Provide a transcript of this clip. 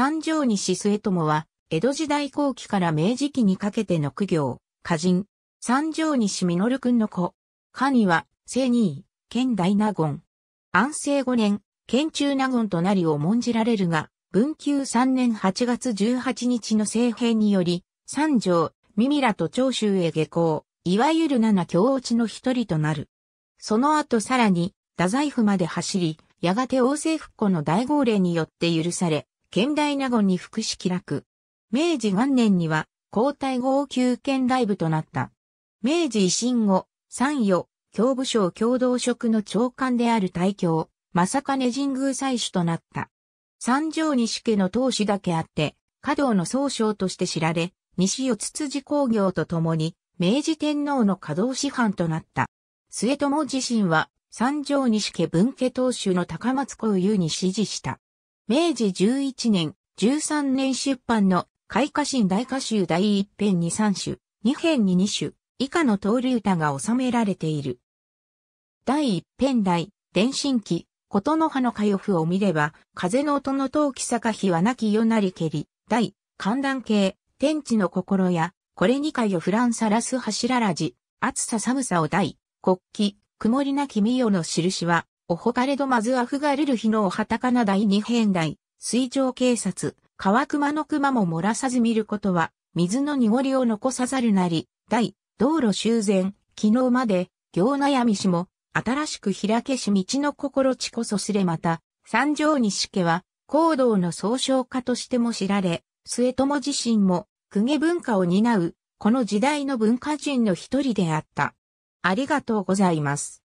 三条西末友は、江戸時代後期から明治期にかけての苦行、歌人、三条西実くんの子。神は、聖二位、県大納言。安政五年、県中納言となりを重んじられるが、文久三年八月十八日の政変により、三条、耳らと長州へ下校、いわゆる七京落ちの一人となる。その後さらに、太宰府まで走り、やがて王政復古の大号令によって許され、県大納言に福気楽。明治元年には、皇太号級県大部となった。明治維新後、三与、教部省共同職の長官である大教、正金神宮祭主となった。三条西家の当主だけあって、華道の総称として知られ、西四つつ工業とともに、明治天皇の稼働師範となった。末友自身は、三条西家文家当主の高松公優に支持した。明治11年、13年出版の開花新大歌集第1編に3首、2編に2首、以下の通り歌が収められている。第1編題、伝信記、との葉の歌予譜を見れば、風の音の陶器坂日はなきよなりけり、第、寒暖計、天地の心や、これにかよフランサラス柱らじ、暑さ寒さを第、国旗、曇りなきみよの印は、おほかれどまずあふがれる日のおはたかな第二変代、水上警察、川熊の熊も漏らさず見ることは、水の濁りを残さざるなり、大、道路修繕、昨日まで、行悩みしも、新しく開けし道の心地こそすれまた、三条西家は、行動の総称家としても知られ、末友自身も、公家文化を担う、この時代の文化人の一人であった。ありがとうございます。